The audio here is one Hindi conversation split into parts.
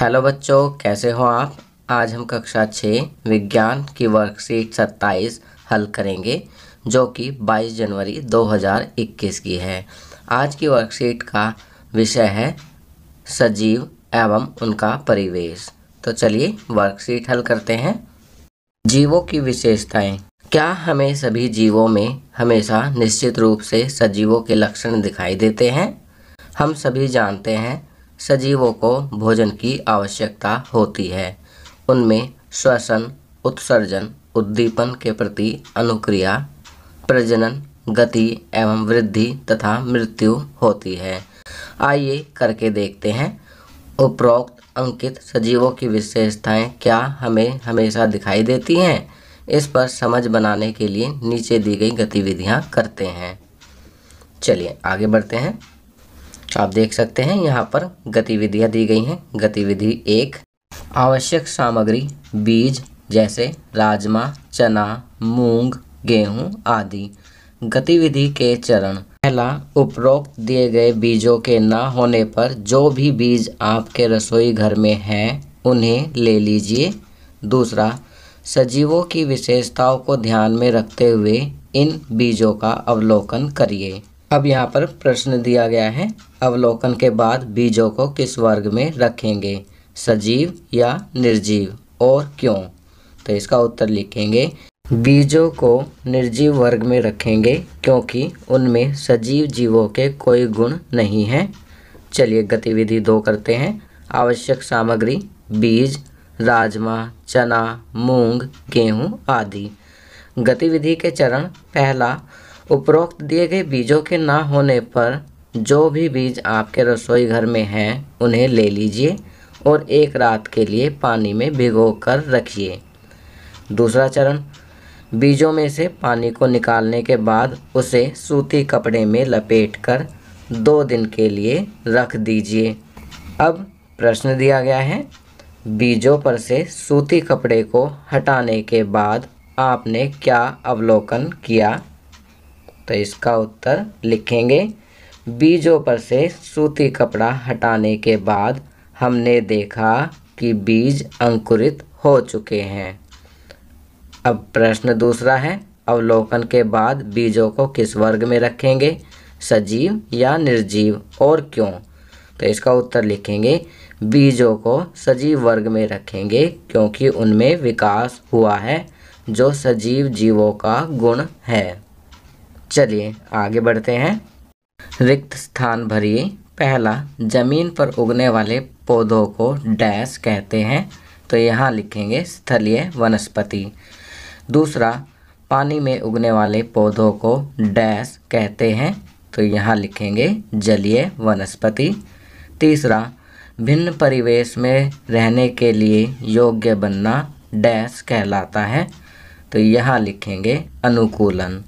हेलो बच्चों कैसे हो आप आज हम कक्षा छः विज्ञान की वर्कशीट सत्ताईस हल करेंगे जो कि 22 जनवरी 2021 की है आज की वर्कशीट का विषय है सजीव एवं उनका परिवेश तो चलिए वर्कशीट हल करते हैं जीवों की विशेषताएं क्या हमें सभी जीवों में हमेशा निश्चित रूप से सजीवों के लक्षण दिखाई देते हैं हम सभी जानते हैं सजीवों को भोजन की आवश्यकता होती है उनमें श्वसन उत्सर्जन उद्दीपन के प्रति अनुक्रिया प्रजनन गति एवं वृद्धि तथा मृत्यु होती है आइए करके देखते हैं उपरोक्त अंकित सजीवों की विशेषताएं क्या हमें हमेशा दिखाई देती हैं इस पर समझ बनाने के लिए नीचे दी गई गतिविधियां करते हैं चलिए आगे बढ़ते हैं तो आप देख सकते हैं यहाँ पर गतिविधियाँ दी गई हैं गतिविधि एक आवश्यक सामग्री बीज जैसे राजमा चना मूंग गेहूं आदि गतिविधि के चरण पहला उपरोक्त दिए गए बीजों के ना होने पर जो भी बीज आपके रसोई घर में हैं उन्हें ले लीजिए दूसरा सजीवों की विशेषताओं को ध्यान में रखते हुए इन बीजों का अवलोकन करिए अब यहाँ पर प्रश्न दिया गया है अवलोकन के बाद बीजों को किस वर्ग में रखेंगे सजीव या निर्जीव और क्यों तो इसका उत्तर लिखेंगे बीजों को निर्जीव वर्ग में रखेंगे क्योंकि उनमें सजीव जीवों के कोई गुण नहीं हैं चलिए गतिविधि दो करते हैं आवश्यक सामग्री बीज राजमा चना मूंग गेहूं आदि गतिविधि के चरण पहला उपरोक्त दिए गए बीजों के ना होने पर जो भी बीज आपके रसोई घर में हैं उन्हें ले लीजिए और एक रात के लिए पानी में भिगो कर रखिए दूसरा चरण बीजों में से पानी को निकालने के बाद उसे सूती कपड़े में लपेट कर दो दिन के लिए रख दीजिए अब प्रश्न दिया गया है बीजों पर से सूती कपड़े को हटाने के बाद आपने क्या अवलोकन किया तो इसका उत्तर लिखेंगे बीजों पर से सूती कपड़ा हटाने के बाद हमने देखा कि बीज अंकुरित हो चुके हैं अब प्रश्न दूसरा है अवलोकन के बाद बीजों को किस वर्ग में रखेंगे सजीव या निर्जीव और क्यों तो इसका उत्तर लिखेंगे बीजों को सजीव वर्ग में रखेंगे क्योंकि उनमें विकास हुआ है जो सजीव जीवों का गुण है चलिए आगे बढ़ते हैं रिक्त स्थान भरिए पहला जमीन पर उगने वाले पौधों को डैश कहते हैं तो यहाँ लिखेंगे स्थलीय वनस्पति दूसरा पानी में उगने वाले पौधों को डैश कहते हैं तो यहाँ लिखेंगे जलीय वनस्पति तीसरा भिन्न परिवेश में रहने के लिए योग्य बनना डैश कहलाता है तो यहाँ लिखेंगे अनुकूलन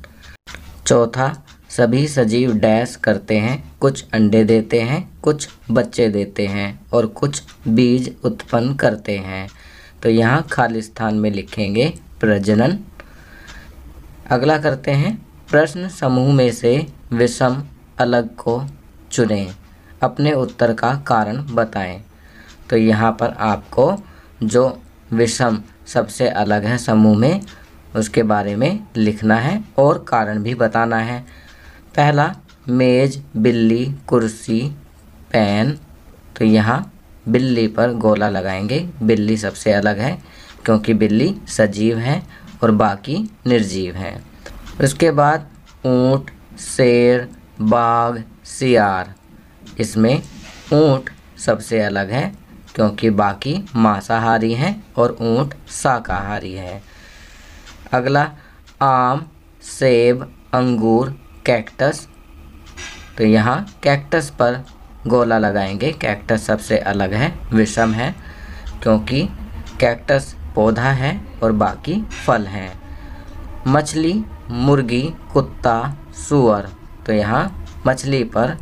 चौथा सभी सजीव डैश करते हैं कुछ अंडे देते हैं कुछ बच्चे देते हैं और कुछ बीज उत्पन्न करते हैं तो यहाँ खाली स्थान में लिखेंगे प्रजनन अगला करते हैं प्रश्न समूह में से विषम अलग को चुनें अपने उत्तर का कारण बताएं तो यहाँ पर आपको जो विषम सबसे अलग है समूह में उसके बारे में लिखना है और कारण भी बताना है पहला मेज बिल्ली कुर्सी पेन तो यहाँ बिल्ली पर गोला लगाएंगे बिल्ली सबसे अलग है क्योंकि बिल्ली सजीव है और बाकी निर्जीव हैं उसके बाद ऊँट शेर बाघ सियार इसमें ऊँट सबसे अलग है क्योंकि बाकी मांसाहारी हैं और ऊँट शाकाहारी है अगला आम सेब अंगूर कैक्टस तो यहाँ कैक्टस पर गोला लगाएंगे कैक्टस सबसे अलग है विषम है क्योंकि कैक्टस पौधा है और बाकी फल हैं मछली मुर्गी कुत्ता सुअर तो यहाँ मछली पर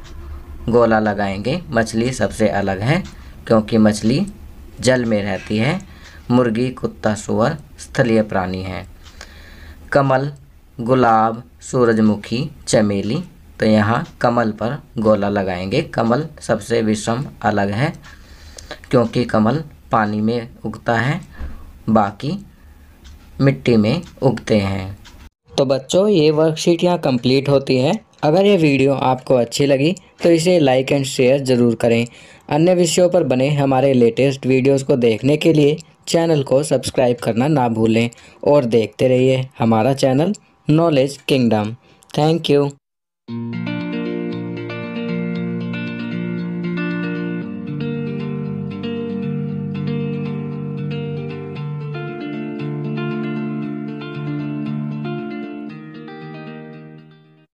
गोला लगाएंगे मछली सबसे अलग है क्योंकि मछली जल में रहती है मुर्गी कुत्ता सुअर स्थलीय प्राणी हैं कमल गुलाब सूरजमुखी चमेली तो यहाँ कमल पर गोला लगाएंगे कमल सबसे विषम अलग है क्योंकि कमल पानी में उगता है बाकी मिट्टी में उगते हैं तो बच्चों ये वर्कशीट यहाँ कंप्लीट होती है अगर ये वीडियो आपको अच्छी लगी तो इसे लाइक एंड शेयर ज़रूर करें अन्य विषयों पर बने हमारे लेटेस्ट वीडियोस को देखने के लिए चैनल को सब्सक्राइब करना ना भूलें और देखते रहिए हमारा channel knowledge kingdom thank you